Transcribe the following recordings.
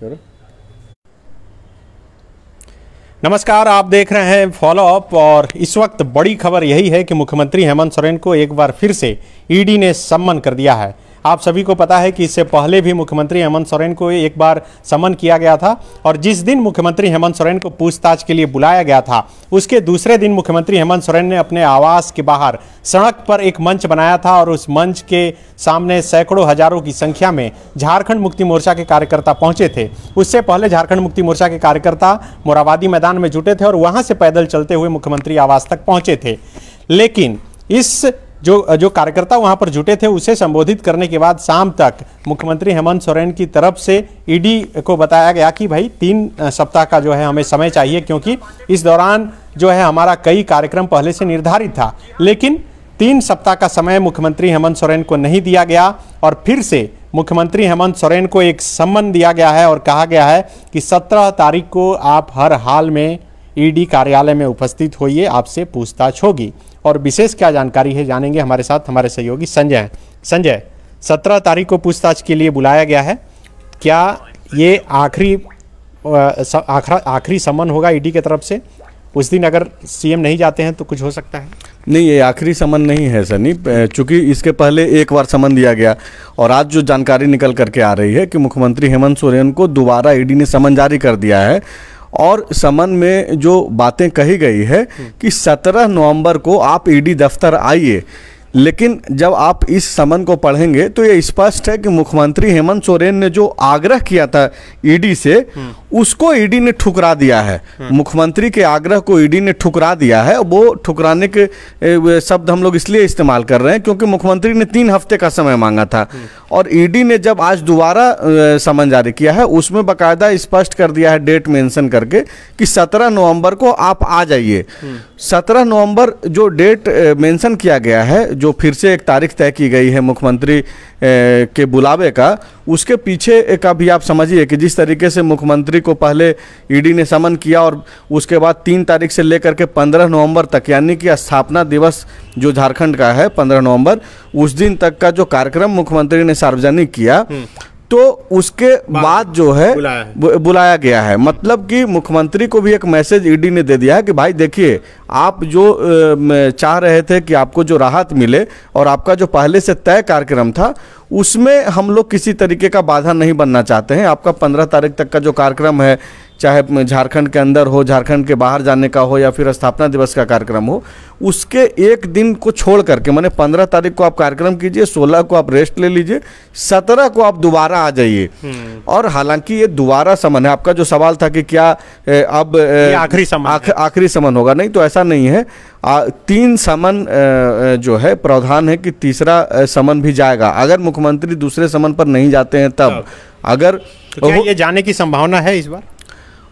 करो नमस्कार आप देख रहे हैं फॉलोअप और इस वक्त बड़ी खबर यही है कि मुख्यमंत्री हेमंत सोरेन को एक बार फिर से ईडी ने सम्मन कर दिया है आप सभी को पता है कि इससे पहले भी मुख्यमंत्री हेमंत सोरेन को एक बार समन किया गया था और जिस दिन मुख्यमंत्री हेमंत सोरेन को पूछताछ के लिए बुलाया गया था उसके दूसरे दिन मुख्यमंत्री हेमंत सोरेन ने अपने आवास के बाहर सड़क पर एक मंच बनाया था और उस मंच के सामने सैकड़ों हजारों की संख्या में झारखंड मुक्ति मोर्चा के कार्यकर्ता पहुंचे थे उससे पहले झारखंड मुक्ति मोर्चा के कार्यकर्ता मोराबादी मैदान में जुटे थे और वहां से पैदल चलते हुए मुख्यमंत्री आवास तक पहुंचे थे लेकिन इस जो जो कार्यकर्ता वहां पर जुटे थे उसे संबोधित करने के बाद शाम तक मुख्यमंत्री हेमंत सोरेन की तरफ से ईडी को बताया गया कि भाई तीन सप्ताह का जो है हमें समय चाहिए क्योंकि इस दौरान जो है हमारा कई कार्यक्रम पहले से निर्धारित था लेकिन तीन सप्ताह का समय मुख्यमंत्री हेमंत सोरेन को नहीं दिया गया और फिर से मुख्यमंत्री हेमंत सोरेन को एक सम्मन दिया गया है और कहा गया है कि 17 तारीख को आप हर हाल में ईडी कार्यालय में उपस्थित होइए आपसे पूछताछ होगी और विशेष क्या जानकारी है जानेंगे हमारे साथ हमारे सहयोगी संजय हैं संजय सत्रह तारीख को पूछताछ के लिए बुलाया गया है क्या ये आखिरी आखिरी समन होगा ईडी की तरफ से उस दिन अगर सीएम नहीं जाते हैं तो कुछ हो सकता है नहीं ये आखिरी समन नहीं है सनी चूंकि इसके पहले एक बार समन दिया गया और आज जो जानकारी निकल करके आ रही है कि मुख्यमंत्री हेमंत सोरेन को दोबारा ईडी ने समन जारी कर दिया है और समन में जो बातें कही गई है कि 17 नवंबर को आप ईडी दफ्तर आइए लेकिन जब आप इस समन को पढ़ेंगे तो ये स्पष्ट है कि मुख्यमंत्री हेमंत सोरेन ने जो आग्रह किया था ईडी से हम्म। उसको ईडी ने ठुकरा दिया है हम्म। मुख्यमंत्री के आग्रह को ईडी ने ठुकरा दिया है वो ठुकराने के शब्द हम लोग इसलिए इस्तेमाल कर रहे हैं क्योंकि मुख्यमंत्री ने तीन हफ्ते का समय मांगा था हम्म। और ईडी ने जब आज दोबारा समन जारी किया है उसमें बाकायदा स्पष्ट कर दिया है डेट मेंशन करके कि 17 नवंबर को आप आ जाइए 17 नवंबर जो डेट मेंशन किया गया है जो जो फिर से एक तारीख तय की गई है मुख्यमंत्री के बुलावे का उसके पीछे का भी आप समझिए कि जिस तरीके से मुख्यमंत्री को पहले ईडी ने समन किया और उसके बाद तीन तारीख से लेकर के पंद्रह नवंबर तक यानी कि स्थापना दिवस जो झारखंड का है पंद्रह नवंबर उस दिन तक का जो कार्यक्रम मुख्यमंत्री ने सार्वजनिक किया हम्म। तो उसके बाद जो है बुलाया, बुलाया गया है मतलब कि मुख्यमंत्री को भी एक मैसेज ईडी ने दे दिया है कि भाई देखिए आप जो चाह रहे थे कि आपको जो राहत मिले और आपका जो पहले से तय कार्यक्रम था उसमें हम लोग किसी तरीके का बाधा नहीं बनना चाहते हैं आपका पंद्रह तारीख तक का जो कार्यक्रम है चाहे झारखंड के अंदर हो झारखंड के बाहर जाने का हो या फिर स्थापना दिवस का कार्यक्रम हो उसके एक दिन को छोड़ करके मैंने पंद्रह तारीख को आप कार्यक्रम कीजिए सोलह को आप रेस्ट ले लीजिए सत्रह को आप दोबारा आ जाइए हम्म। और हालांकि ये दोबारा समन है आपका जो सवाल था कि क्या ए, अब आखिरी समन आखिरी समन होगा नहीं तो ऐसा नहीं है आ, तीन समन ए, जो है प्रावधान है कि तीसरा समन भी जाएगा अगर मुख्यमंत्री दूसरे समन पर नहीं जाते हैं तब अगर तो ये जाने की संभावना है इस बार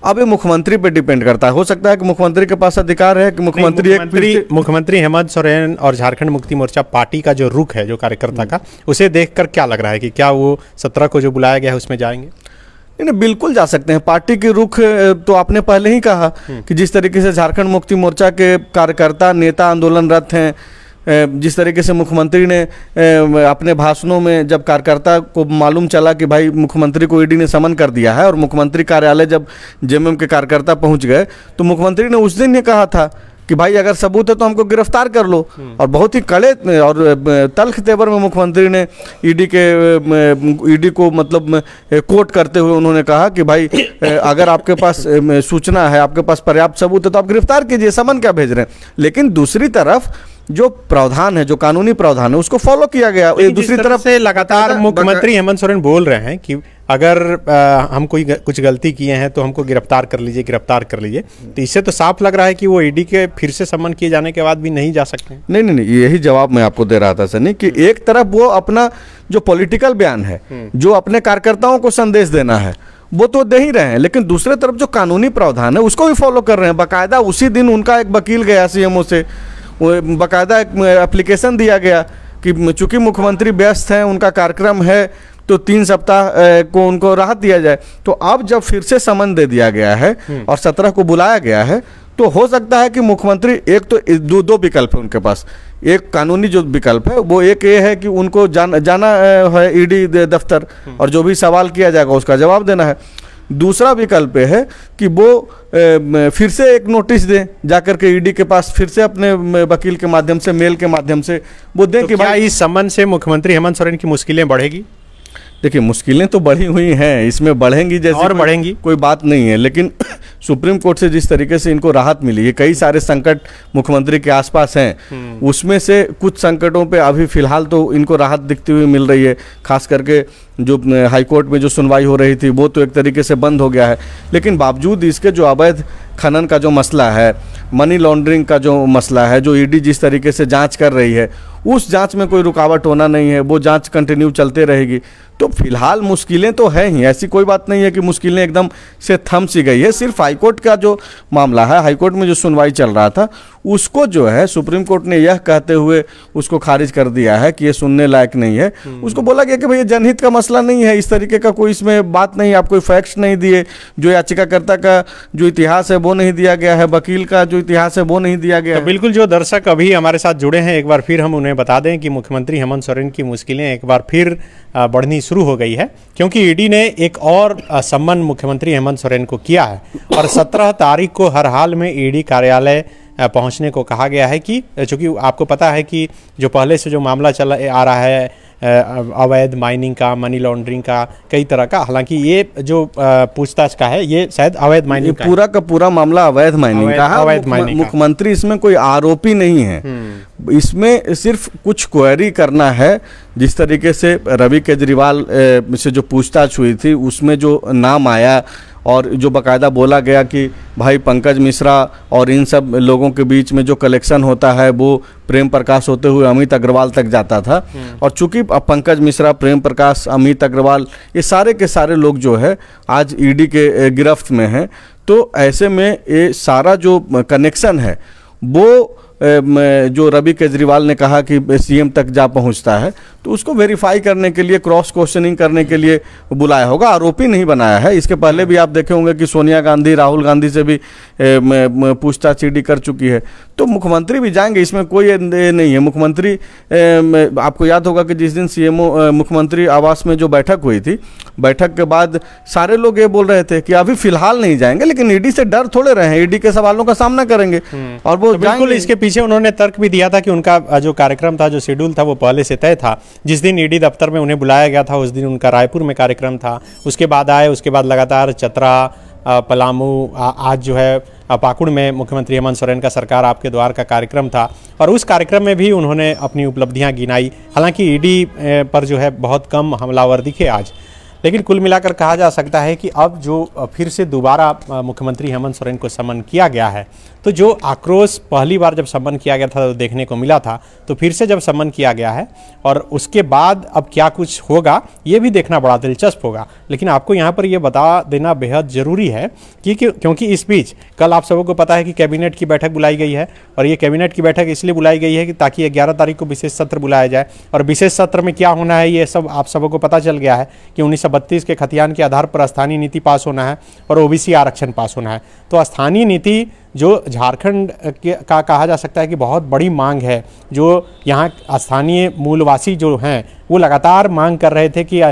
अब ये मुख्यमंत्री पे डिपेंड करता है हो सकता है कि मुख्यमंत्री के पास अधिकार है कि मुख्यमंत्री एक मुख्यमंत्री हेमंत सोरेन और झारखंड मुक्ति मोर्चा पार्टी का जो रुख है जो कार्यकर्ता का उसे देख क्या लग रहा है कि क्या वो सत्रह को जो बुलाया गया है उसमें जाएंगे नहीं बिल्कुल जा सकते हैं पार्टी के रुख तो आपने पहले ही कहा हम्म। कि जिस तरीके से झारखंड मुक्ति मोर्चा के कार्यकर्ता नेता आंदोलनरत हैं जिस तरीके से मुख्यमंत्री ने अपने भाषणों में जब कार्यकर्ता को मालूम चला कि भाई मुख्यमंत्री को ईडी e ने समन कर दिया है और मुख्यमंत्री कार्यालय जब जेएमएम के कार्यकर्ता पहुंच गए तो मुख्यमंत्री ने उस दिन ये कहा था कि भाई अगर सबूत है तो हमको गिरफ्तार कर लो हम्म। और बहुत ही कड़े और तल्ख तेवर में मुख्यमंत्री ने ईडी के ईडी को मतलब कोट करते हुए उन्होंने कहा कि भाई अगर आपके पास सूचना है आपके पास पर्याप्त सबूत है तो आप गिरफ्तार कीजिए समन क्या भेज रहे हैं लेकिन दूसरी तरफ जो प्रावधान है जो कानूनी प्रावधान है उसको फॉलो किया गया दूसरी तरफ से लगातार मुख्यमंत्री हेमंत सोरेन बोल रहे हैं कि अगर आ, हम कोई कुछ गलती किए हैं तो हमको गिरफ्तार कर लीजिए गिरफ्तार कर लीजिए तो इससे तो साफ लग रहा है कि वो ईडी e के फिर से समन किए जाने के बाद भी नहीं जा सकते नहीं नहीं नहीं यही जवाब मैं आपको दे रहा था सनी कि हम्म। एक तरफ वो अपना जो पॉलिटिकल बयान है हम्म। जो अपने कार्यकर्ताओं को संदेश देना है वो तो दे ही रहे हैं लेकिन दूसरे तरफ जो कानूनी प्रावधान है उसको भी फॉलो कर रहे हैं बाकायदा उसी दिन उनका एक वकील गया सीएमओ से बाकायदा एक एप्लीकेशन दिया गया कि चूंकि मुख्यमंत्री व्यस्त हैं उनका कार्यक्रम है तो तीन सप्ताह को उनको राहत दिया जाए तो अब जब फिर से समन दे दिया गया है हम्म। और सत्रह को बुलाया गया है तो हो सकता है कि मुख्यमंत्री एक तो दो दो विकल्प है उनके पास एक कानूनी जो विकल्प है वो एक ये है कि उनको जान, जाना है ईडी दफ्तर हम्म। और जो भी सवाल किया जाएगा उसका जवाब देना है दूसरा विकल्प है कि वो फिर से एक नोटिस दें जाकर के ईडी के पास फिर से अपने वकील के माध्यम से मेल के माध्यम से वो दें तो कि भाई इस संबंध से मुख्यमंत्री हेमंत सोरेन की मुश्किलें बढ़ेगी देखिए मुश्किलें तो बढ़ी हुई हैं इसमें बढ़ेंगी जैसे और बढ़ेंगी कोई बात नहीं है लेकिन सुप्रीम कोर्ट से जिस तरीके से इनको राहत मिली है कई सारे संकट मुख्यमंत्री के आसपास हैं हम्म। उसमें से कुछ संकटों पे अभी फिलहाल तो इनको राहत दिखती हुई मिल रही है खास करके जो हाईकोर्ट में जो सुनवाई हो रही थी वो तो एक तरीके से बंद हो गया है लेकिन बावजूद इसके जो अवैध खनन का जो मसला है मनी लॉन्ड्रिंग का जो मसला है जो ईडी जिस तरीके से जांच कर रही है उस जांच में कोई रुकावट होना नहीं है वो जांच कंटिन्यू चलते रहेगी तो फिलहाल मुश्किलें तो हैं ही ऐसी कोई बात नहीं है कि मुश्किलें एकदम से थम सी गई है सिर्फ हाईकोर्ट का जो मामला है हाईकोर्ट में जो सुनवाई चल रहा था उसको जो है सुप्रीम कोर्ट ने यह कहते हुए उसको खारिज कर दिया है कि ये सुनने लायक नहीं है हम्म। उसको बोला गया कि भाई जनहित का मसला नहीं है इस तरीके का कोई इसमें बात नहीं आप कोई फैक्ट्स नहीं दिए जो याचिकाकर्ता का जो इतिहास है वो नहीं दिया गया है वकील का जो इतिहास है वो नहीं दिया गया तो बिल्कुल जो दर्शक अभी हमारे साथ जुड़े हैं एक बार फिर हम उन्हें बता दें कि मुख्यमंत्री हेमंत सोरेन की मुश्किलें एक बार फिर बढ़नी शुरू हो गई है क्योंकि ईडी ने एक और सम्मान मुख्यमंत्री हेमंत सोरेन को किया है और सत्रह तारीख को हर हाल में ईडी कार्यालय पहुंचने को कहा गया है कि चूँकि आपको पता है कि जो पहले से जो मामला चला आ रहा है अवैध माइनिंग का मनी लॉन्ड्रिंग का कई तरह का हालांकि ये जो पूछताछ का है ये शायद अवैध माइनिंग का पूरा का पूरा मामला अवैध माइनिंग का है अवैध माइनिंग मुख्यमंत्री इसमें कोई आरोपी नहीं है हम्म। इसमें सिर्फ कुछ क्वेरी करना है जिस तरीके से रवि केजरीवाल से जो पूछताछ हुई थी उसमें जो नाम आया और जो बकायदा बोला गया कि भाई पंकज मिश्रा और इन सब लोगों के बीच में जो कलेक्शन होता है वो प्रेम प्रकाश होते हुए अमित अग्रवाल तक जाता था हम्म। और चूंकि पंकज मिश्रा प्रेम प्रकाश अमित अग्रवाल ये सारे के सारे लोग जो है आज ईडी के गिरफ्त में हैं तो ऐसे में ये सारा जो कनेक्शन है वो जो रवि केजरीवाल ने कहा कि सीएम तक जा पहुंचता है तो उसको वेरीफाई करने के लिए क्रॉस क्वेश्चनिंग करने के लिए बुलाया होगा आरोपी नहीं बनाया है इसके पहले भी आप देखे होंगे कि सोनिया गांधी राहुल गांधी से भी पूछताछ सीडी कर चुकी है तो मुख्यमंत्री भी जाएंगे इसमें कोई नहीं है मुख्यमंत्री आपको याद होगा कि जिस दिन सीएमओ मुख्यमंत्री आवास में जो बैठक हुई थी बैठक के बाद सारे लोग ये बोल रहे थे कि अभी फिलहाल नहीं जाएंगे लेकिन ईडी e से डर थोड़े रहे हैं ईडी e के सवालों का सामना करेंगे हम्म। और वो तो बिल्कुल इसके पीछे पीछे उन्होंने तर्क भी दिया था कि उनका जो कार्यक्रम था जो शेड्यूल था वो पहले से तय था जिस दिन ईडी दफ्तर में उन्हें बुलाया गया था उस दिन उनका रायपुर में कार्यक्रम था उसके बाद आए उसके बाद लगातार चतरा पलामू आज जो है पाकुड़ में मुख्यमंत्री हेमंत सोरेन का सरकार आपके द्वार का कार्यक्रम था और उस कार्यक्रम में भी उन्होंने अपनी उपलब्धियां गिनाई हालांकि ईडी पर जो है बहुत कम हमलावर दिखे आज लेकिन कुल मिलाकर कहा जा सकता है कि अब जो फिर से दोबारा मुख्यमंत्री हेमंत सोरेन को समन किया गया है तो जो आक्रोश पहली बार जब समन किया गया था तो देखने को मिला था तो फिर से जब समन किया गया है और उसके बाद अब क्या कुछ होगा ये भी देखना बड़ा दिलचस्प होगा लेकिन आपको यहाँ पर यह बता देना बेहद ज़रूरी है कि क्योंकि इस बीच कल आप सबों को पता है कि कैबिनेट की बैठक बुलाई गई है और ये कैबिनेट की बैठक इसलिए बुलाई गई है कि ताकि ग्यारह तारीख को विशेष सत्र बुलाया जाए और विशेष सत्र में क्या होना है ये सब आप सबों को पता चल गया है कि उन्नीस बत्तीस के खतियान के आधार पर स्थानीय नीति पास होना है और ओ आरक्षण पास होना है तो स्थानीय नीति जो झारखंड का कहा जा सकता है कि बहुत बड़ी मांग है जो यहाँ स्थानीय मूलवासी जो हैं वो लगातार मांग कर रहे थे कि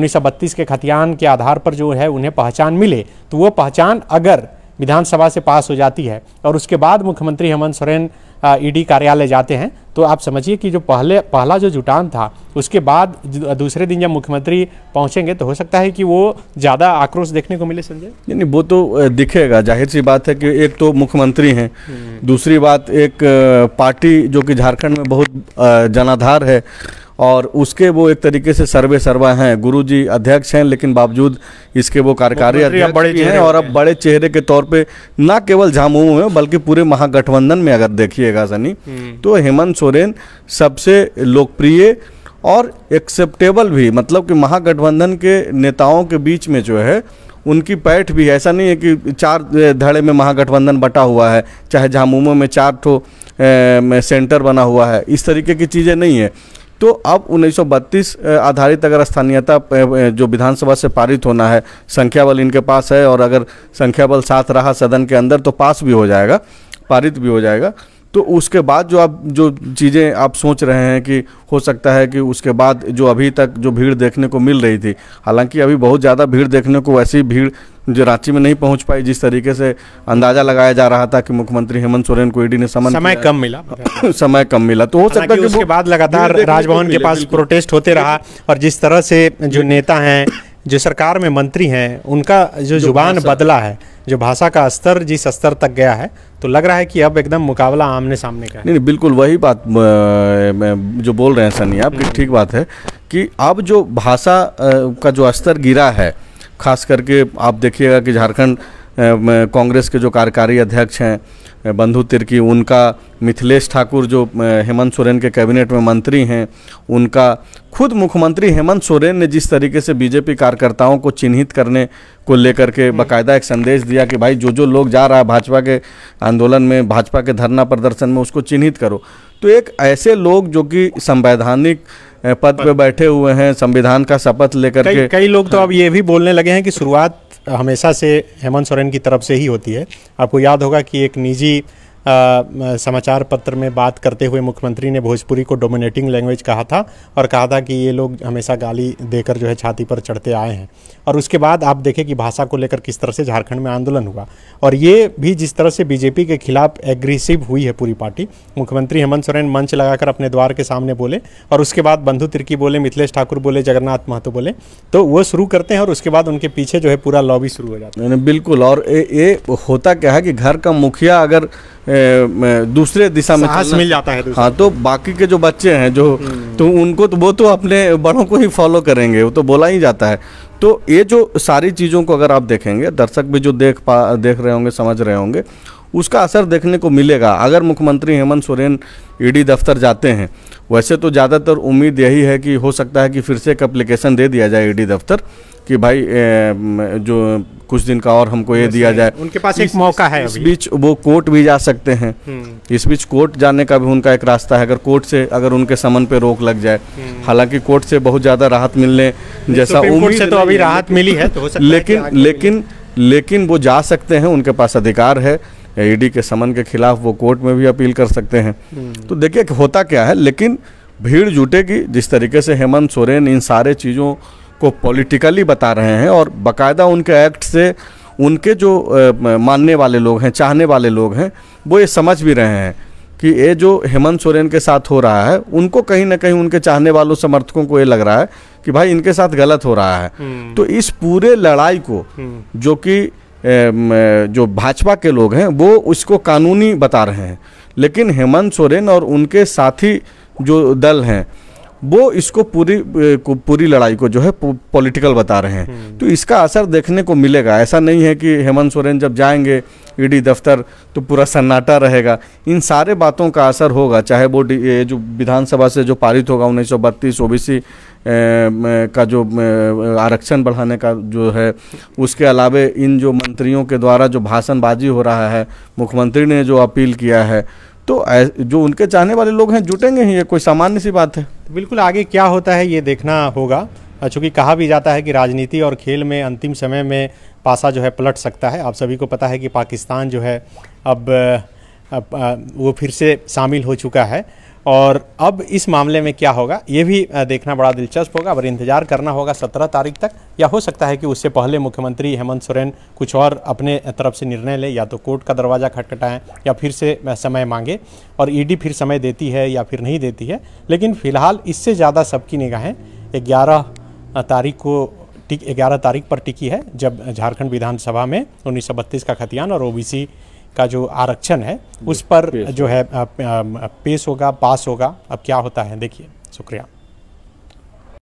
उन्नीस के खतियान के आधार पर जो है उन्हें पहचान मिले तो वो पहचान अगर विधानसभा से पास हो जाती है और उसके बाद मुख्यमंत्री हेमंत सोरेन ईडी e कार्यालय जाते हैं तो आप समझिए कि जो पहले पहला जो जुटान था उसके बाद दूसरे दिन जब मुख्यमंत्री पहुंचेंगे तो हो सकता है कि वो ज़्यादा आक्रोश देखने को मिले संजय नहीं नहीं वो तो दिखेगा जाहिर सी बात है कि एक तो मुख्यमंत्री हैं हम्म। दूसरी बात एक पार्टी जो कि झारखंड में बहुत जनाधार है और उसके वो एक तरीके से सर्वे सर्वा हैं गुरुजी अध्यक्ष हैं लेकिन बावजूद इसके वो कार्यकारी अध्यक्ष बड़े भी हैं और अब बड़े चेहरे के तौर पे ना केवल झामुमो में बल्कि पूरे महागठबंधन में अगर देखिएगा सनी हम्म। तो हेमंत सोरेन सबसे लोकप्रिय और एक्सेप्टेबल भी मतलब कि महागठबंधन के नेताओं के बीच में जो है उनकी पैठ भी ऐसा नहीं है कि चार धड़े में महागठबंधन बटा हुआ है चाहे झामुमो में चार ठो सेंटर बना हुआ है इस तरीके की चीज़ें नहीं है तो अब 1932 आधारित अगर स्थानीयता जो विधानसभा से पारित होना है संख्या बल इनके पास है और अगर संख्या बल साथ रहा सदन के अंदर तो पास भी हो जाएगा पारित भी हो जाएगा तो उसके बाद जो आप जो चीज़ें आप सोच रहे हैं कि हो सकता है कि उसके बाद जो अभी तक जो भीड़ देखने को मिल रही थी हालांकि अभी बहुत ज़्यादा भीड़ देखने को वैसी भीड़ जो रांची में नहीं पहुंच पाई जिस तरीके से अंदाजा लगाया जा रहा था कि मुख्यमंत्री हेमंत सोरेन को ईडी ने समन समय कम मिला समय कम मिला तो हो सकता है उसके बाद लगातार राजभवन के पास प्रोटेस्ट होते रहा और जिस तरह से जो नेता हैं जो सरकार में मंत्री हैं उनका जो जुबान बदला है जो भाषा का स्तर जिस स्तर तक गया है तो लग रहा है कि अब एकदम मुकाबला आमने सामने का है नहीं, नहीं बिल्कुल वही बात मैं जो बोल रहे हैं सनी आपकी हम्म। ठीक बात है कि अब जो भाषा का जो स्तर गिरा है खास करके आप देखिएगा कि झारखंड कांग्रेस के जो कार्यकारी अध्यक्ष हैं बंधु तिर्की उनका मिथिलेश ठाकुर जो हेमंत सोरेन के कैबिनेट में मंत्री हैं उनका खुद मुख्यमंत्री हेमंत सोरेन ने जिस तरीके से बीजेपी कार्यकर्ताओं को चिन्हित करने को लेकर के हम्म। बाकायदा एक संदेश दिया कि भाई जो जो लोग जा रहा है भाजपा के आंदोलन में भाजपा के धरना प्रदर्शन में उसको चिन्हित करो तो एक ऐसे लोग जो कि संवैधानिक पद पर, बैठे हुए हैं संविधान का शपथ लेकर के कई लोग तो हाँ। अब ये भी बोलने लगे हैं कि शुरुआत हमेशा से हेमंत सोरेन की तरफ से ही होती है आपको याद होगा कि एक निजी समाचार पत्र में बात करते हुए मुख्यमंत्री ने भोजपुरी को डोमिनेटिंग लैंग्वेज कहा था और कहा था कि ये लोग हमेशा गाली देकर जो है छाती पर चढ़ते आए हैं और उसके बाद आप देखें कि भाषा को लेकर किस तरह से झारखंड में आंदोलन हुआ और ये भी जिस तरह से बीजेपी के खिलाफ एग्रेसिव हुई है पूरी पार्टी मुख्यमंत्री हेमंत सोरेन मंच लगाकर अपने द्वार के सामने बोले और उसके बाद बंधु तिर्की बोले मिथिलेश ठाकुर बोले जगन्नाथ महतो बोले तो वो शुरू करते हैं और उसके बाद उनके पीछे जो है पूरा लॉबी शुरू हो जाता है बिल्कुल और ये होता क्या है कि घर का मुखिया अगर दूसरे दिशा में साहस मिल जाता है हाँ तो बाकी के जो बच्चे हैं जो हम्म। तो उनको तो वो तो अपने बड़ों को ही फॉलो करेंगे वो तो बोला ही जाता है तो ये जो सारी चीज़ों को अगर आप देखेंगे दर्शक भी जो देख पा देख रहे होंगे समझ रहे होंगे उसका असर देखने को मिलेगा अगर मुख्यमंत्री हेमंत सोरेन ईडी दफ्तर जाते हैं वैसे तो ज़्यादातर उम्मीद यही है कि हो सकता है कि फिर से एक अप्लीकेशन दे दिया जाए ईडी दफ्तर कि भाई जो कुछ दिन का और हमको ये दिया जाए उनके पास एक मौका है इस बीच वो कोर्ट भी जा सकते हैं हम्म। इस बीच कोर्ट जाने का भी उनका एक रास्ता है अगर कोर्ट से अगर उनके समन पे रोक लग जाए हम्म। हालांकि कोर्ट से बहुत ज़्यादा राहत मिलने जैसा उम्मीद से तो अभी राहत मिली है तो लेकिन लेकिन लेकिन वो जा सकते हैं उनके पास अधिकार है ईडी e के समन के खिलाफ वो कोर्ट में भी अपील कर सकते हैं तो देखिए होता क्या है लेकिन भीड़ जुटेगी जिस तरीके से हेमंत सोरेन इन सारे चीज़ों को पॉलिटिकली बता रहे हैं और बाकायदा उनके एक्ट से उनके जो मानने वाले लोग हैं चाहने वाले लोग हैं वो ये समझ भी रहे हैं कि ये जो हेमंत सोरेन के साथ हो रहा है उनको कहीं ना कहीं उनके चाहने वालों समर्थकों को ये लग रहा है कि भाई इनके साथ गलत हो रहा है हम्म। तो इस पूरे लड़ाई को हम्म। जो कि जो भाजपा के लोग हैं वो उसको कानूनी बता रहे हैं लेकिन हेमंत सोरेन और उनके साथी जो दल हैं वो इसको पूरी पूरी लड़ाई को जो है पॉलिटिकल बता रहे हैं हम्म। तो इसका असर देखने को मिलेगा ऐसा नहीं है कि हेमंत सोरेन जब जाएंगे ईडी दफ्तर तो पूरा सन्नाटा रहेगा इन सारे बातों का असर होगा चाहे वो ये जो विधानसभा से जो पारित होगा उन्नीस सौ बत्तीस ओ बी सी का जो आरक्षण बढ़ाने का जो है उसके अलावे इन जो मंत्रियों के द्वारा जो भाषणबाजी हो रहा है मुख्यमंत्री ने जो अपील किया है तो जो उनके चाहने वाले लोग हैं जुटेंगे ही ये कोई सामान्य सी बात है बिल्कुल आगे क्या होता है ये देखना होगा चूँकि कहा भी जाता है कि राजनीति और खेल में अंतिम समय में पासा जो है पलट सकता है आप सभी को पता है कि पाकिस्तान जो है अब, अब, अब वो फिर से शामिल हो चुका है और अब इस मामले में क्या होगा ये भी देखना बड़ा दिलचस्प होगा और इंतजार करना होगा सत्रह तारीख तक या हो सकता है कि उससे पहले मुख्यमंत्री हेमंत सोरेन कुछ और अपने तरफ से निर्णय लें या तो कोर्ट का दरवाज़ा खटखटाएं या फिर से समय मांगे और ईडी फिर समय देती है या फिर नहीं देती है लेकिन फिलहाल इससे ज़्यादा सबकी निगाहें ग्यारह तारीख को टिक ग्यारह तारीख पर टिकी है जब झारखंड विधानसभा में उन्नीस का खतियान और ओ का जो आरक्षण है उस पर जो है पेश होगा पास होगा अब क्या होता है देखिए शुक्रिया